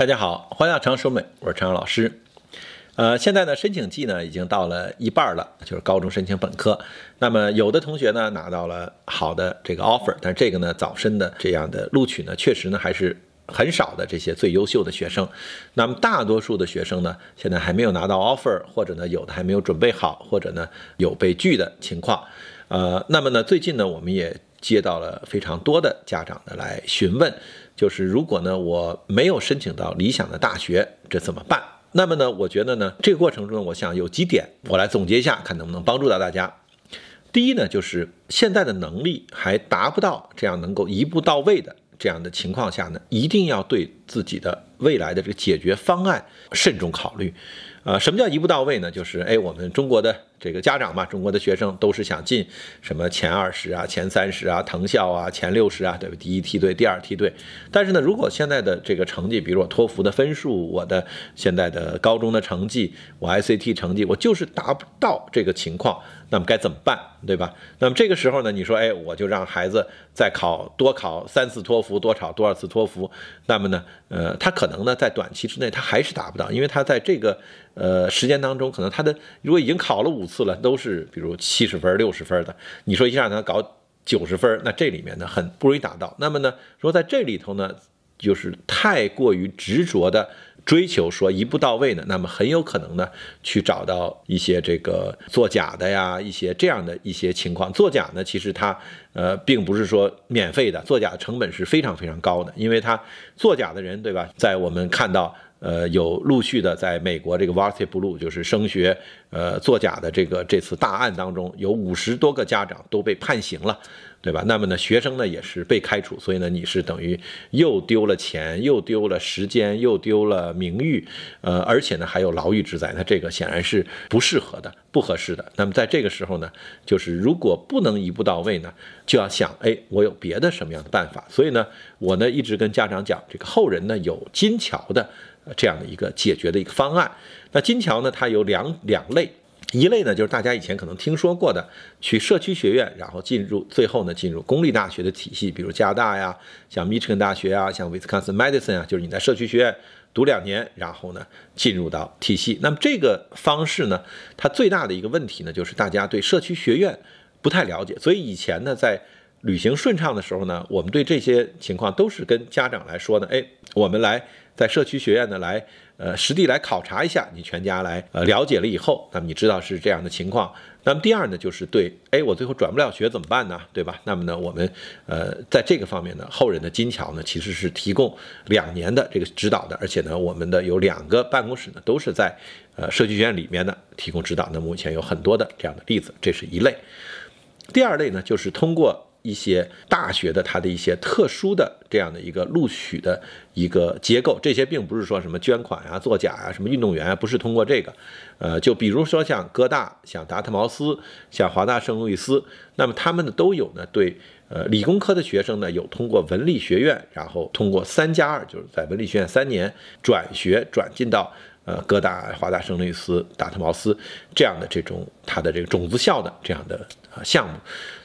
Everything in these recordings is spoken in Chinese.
大家好，欢迎常熟美，我是常老师。呃，现在呢，申请季呢已经到了一半了，就是高中申请本科。那么，有的同学呢拿到了好的这个 offer，但这个呢早申的这样的录取呢，确实呢还是很少的这些最优秀的学生。那么，大多数的学生呢，现在还没有拿到 offer，或者呢有的还没有准备好，或者呢有被拒的情况。呃，那么呢，最近呢，我们也。接到了非常多的家长的来询问，就是如果呢我没有申请到理想的大学，这怎么办？那么呢，我觉得呢，这个过程中呢，我想有几点我来总结一下，看能不能帮助到大家。第一呢，就是现在的能力还达不到这样能够一步到位的这样的情况下呢，一定要对。自己的未来的这个解决方案慎重考虑，呃，什么叫一步到位呢？就是哎，我们中国的这个家长嘛，中国的学生都是想进什么前二十啊、前三十啊、藤校啊、前六十啊，对吧？第一梯队、第二梯队。但是呢，如果现在的这个成绩，比如我托福的分数，我的现在的高中的成绩，我 I C T 成绩，我就是达不到这个情况，那么该怎么办，对吧？那么这个时候呢，你说哎，我就让孩子再考多考三次托福，多考多少次托福？那么呢？呃，他可能呢，在短期之内，他还是达不到，因为他在这个呃时间当中，可能他的如果已经考了五次了，都是比如七十分、六十分的，你说一下他搞九十分，那这里面呢很不容易达到。那么呢，如果在这里头呢，就是太过于执着的。追求说一步到位呢，那么很有可能呢，去找到一些这个作假的呀，一些这样的一些情况。作假呢，其实它呃，并不是说免费的，作假的成本是非常非常高的，因为它作假的人，对吧？在我们看到。呃，有陆续的在美国这个 Varsity Blue 就是升学呃作假的这个这次大案当中，有五十多个家长都被判刑了，对吧？那么呢，学生呢也是被开除，所以呢，你是等于又丢了钱，又丢了时间，又丢了名誉，呃，而且呢还有牢狱之灾。那这个显然是不适合的，不合适的。那么在这个时候呢，就是如果不能一步到位呢，就要想，哎，我有别的什么样的办法？所以呢，我呢一直跟家长讲，这个后人呢有金桥的。这样的一个解决的一个方案，那金桥呢？它有两两类，一类呢就是大家以前可能听说过的，去社区学院，然后进入最后呢进入公立大学的体系，比如加大呀，像 Michigan 大学啊，像 n 斯康 n Medicine 啊，就是你在社区学院读两年，然后呢进入到体系。那么这个方式呢，它最大的一个问题呢，就是大家对社区学院不太了解，所以以前呢在。旅行顺畅的时候呢，我们对这些情况都是跟家长来说呢，哎，我们来在社区学院呢来，呃，实地来考察一下你全家来，呃，了解了以后，那么你知道是这样的情况。那么第二呢，就是对，哎，我最后转不了学怎么办呢？对吧？那么呢，我们呃，在这个方面呢，后人的金桥呢，其实是提供两年的这个指导的，而且呢，我们的有两个办公室呢，都是在呃社区学院里面呢提供指导。那目前有很多的这样的例子，这是一类。第二类呢，就是通过。一些大学的它的一些特殊的这样的一个录取的一个结构，这些并不是说什么捐款啊、作假啊、什么运动员啊，不是通过这个。呃，就比如说像哥大、像达特茅斯、像华大圣路易斯，那么他们呢都有呢对，呃，理工科的学生呢有通过文理学院，然后通过三加二，就是在文理学院三年转学转进到呃哥大、华大圣路易斯、达特茅斯这样的这种它的这个种子校的这样的。啊，项目，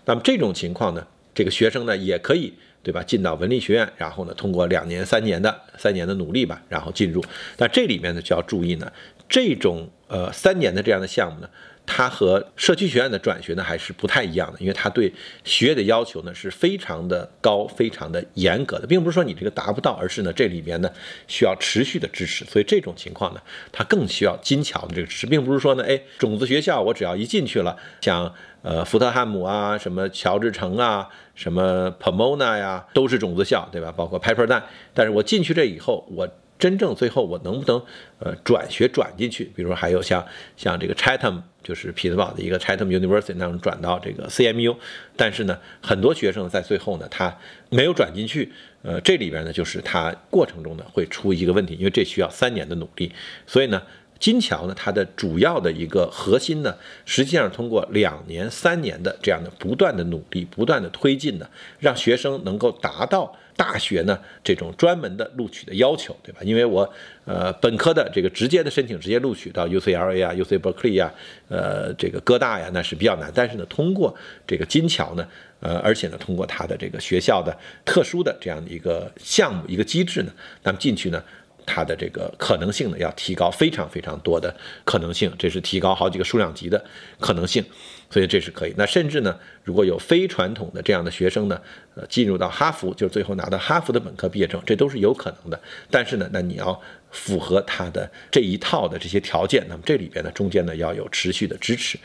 那么这种情况呢，这个学生呢也可以，对吧，进到文理学院，然后呢，通过两年、三年的三年的努力吧，然后进入。那这里面呢就要注意呢，这种呃三年的这样的项目呢。它和社区学院的转学呢还是不太一样的，因为它对学业的要求呢是非常的高、非常的严格的，并不是说你这个达不到，而是呢这里边呢需要持续的支持，所以这种情况呢它更需要金桥的这个支持，并不是说呢哎种子学校我只要一进去了，像呃福特汉姆啊、什么乔治城啊、什么 Pomona 呀，都是种子校对吧？包括 p u r d r e 但是我进去这以后我。真正最后我能不能，呃转学转进去？比如还有像像这个 Chatham，就是匹兹堡的一个 Chatham University 那种转到这个 CMU，但是呢，很多学生在最后呢，他没有转进去。呃，这里边呢，就是他过程中呢会出一个问题，因为这需要三年的努力。所以呢，金桥呢，它的主要的一个核心呢，实际上通过两年、三年的这样的不断的努力、不断的推进呢，让学生能够达到。大学呢，这种专门的录取的要求，对吧？因为我，呃，本科的这个直接的申请直接录取到 UCLA 啊、UC Berkeley 啊、呃，这个哥大呀，那是比较难。但是呢，通过这个金桥呢，呃，而且呢，通过他的这个学校的特殊的这样的一个项目一个机制呢，那么进去呢。它的这个可能性呢，要提高非常非常多的可能性，这是提高好几个数量级的可能性，所以这是可以。那甚至呢，如果有非传统的这样的学生呢，呃，进入到哈佛，就是最后拿到哈佛的本科毕业证，这都是有可能的。但是呢，那你要符合它的这一套的这些条件，那么这里边呢，中间呢要有持续的支持，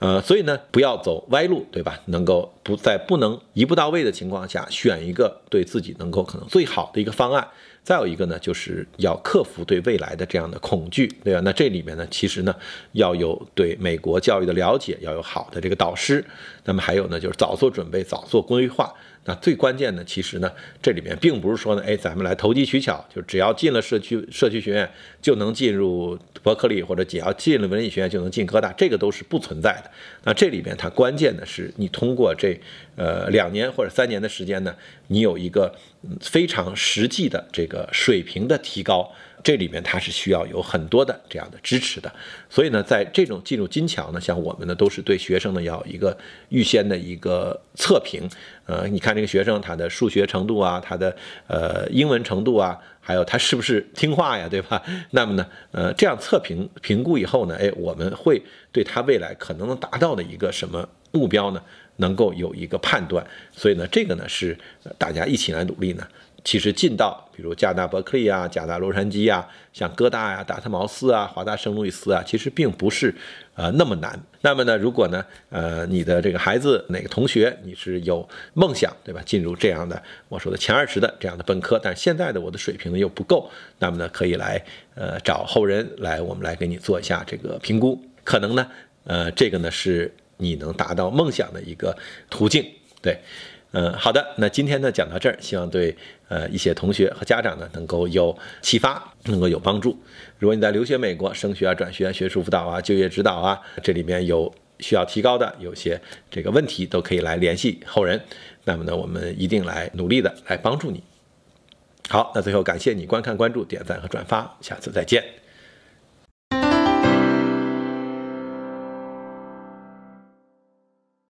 呃，所以呢，不要走歪路，对吧？能够不在不能一步到位的情况下，选一个对自己能够可能最好的一个方案。再有一个呢，就是要克服对未来的这样的恐惧，对吧？那这里面呢，其实呢，要有对美国教育的了解，要有好的这个导师。那么还有呢，就是早做准备，早做规划。那最关键的，其实呢，这里面并不是说呢，哎，咱们来投机取巧，就只要进了社区社区学院就能进入伯克利，或者只要进了文理学院就能进科大，这个都是不存在的。那这里面它关键的是，你通过这呃两年或者三年的时间呢，你有一个非常实际的这个。个水平的提高，这里面它是需要有很多的这样的支持的。所以呢，在这种进入金桥呢，像我们呢，都是对学生呢要一个预先的一个测评。呃，你看这个学生他的数学程度啊，他的呃英文程度啊，还有他是不是听话呀，对吧？那么呢，呃，这样测评评估以后呢，哎，我们会对他未来可能能达到的一个什么目标呢，能够有一个判断。所以呢，这个呢是大家一起来努力呢。其实进到比如加拿大伯克利啊、加拿大洛杉矶啊、像哥大呀、达特茅斯啊、华大圣路易斯啊，其实并不是呃那么难。那么呢，如果呢，呃，你的这个孩子哪个同学你是有梦想，对吧？进入这样的我说的前二十的这样的本科，但是现在的我的水平呢又不够，那么呢可以来呃找后人来，我们来给你做一下这个评估，可能呢呃这个呢是你能达到梦想的一个途径，对。嗯，好的，那今天呢讲到这儿，希望对呃一些同学和家长呢能够有启发，能够有帮助。如果你在留学美国、升学啊、转学啊、学术辅导啊、就业指导啊，这里面有需要提高的，有些这个问题都可以来联系后人。那么呢，我们一定来努力的来帮助你。好，那最后感谢你观看、关注、点赞和转发，下次再见。